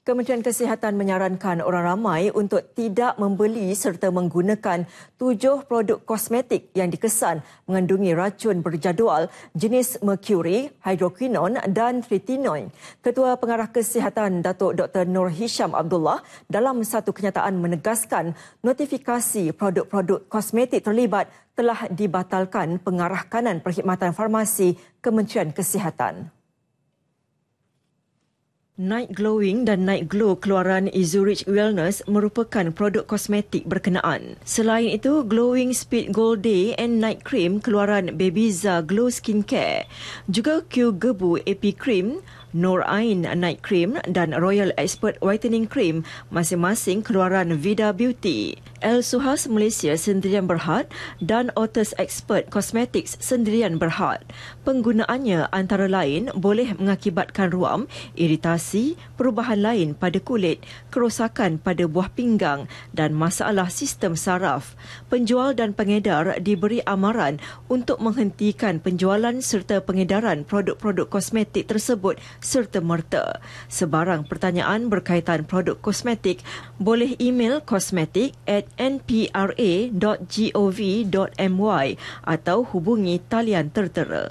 Kementerian Kesihatan menyarankan orang ramai untuk tidak membeli serta menggunakan tujuh produk kosmetik yang dikesan mengandungi racun berjadual jenis merkuri, hidroquinon dan tritinoin. Ketua Pengarah Kesihatan Datuk Dr. Nur Hisham Abdullah dalam satu kenyataan menegaskan notifikasi produk-produk kosmetik terlibat telah dibatalkan pengarah kanan perkhidmatan farmasi Kementerian Kesihatan. Night Glowing dan Night Glow keluaran Izurich Wellness merupakan produk kosmetik berkenaan. Selain itu, Glowing Speed Gold Day and Night Cream keluaran Babyza Glow Skin Care. Juga Q Gebu AP Cream, Nor Ain Night Cream dan Royal Expert Whitening Cream masing-masing keluaran Vida Beauty. El Suhas Malaysia Sendirian Berhad dan Otis Expert Cosmetics Sendirian Berhad. Penggunaannya antara lain boleh mengakibatkan ruam, iritasi, perubahan lain pada kulit, kerosakan pada buah pinggang dan masalah sistem saraf. Penjual dan pengedar diberi amaran untuk menghentikan penjualan serta pengedaran produk-produk kosmetik tersebut serta merta. Sebarang pertanyaan berkaitan produk kosmetik boleh email kosmetik at nmpra.gov.my atau hubungi talian tertera.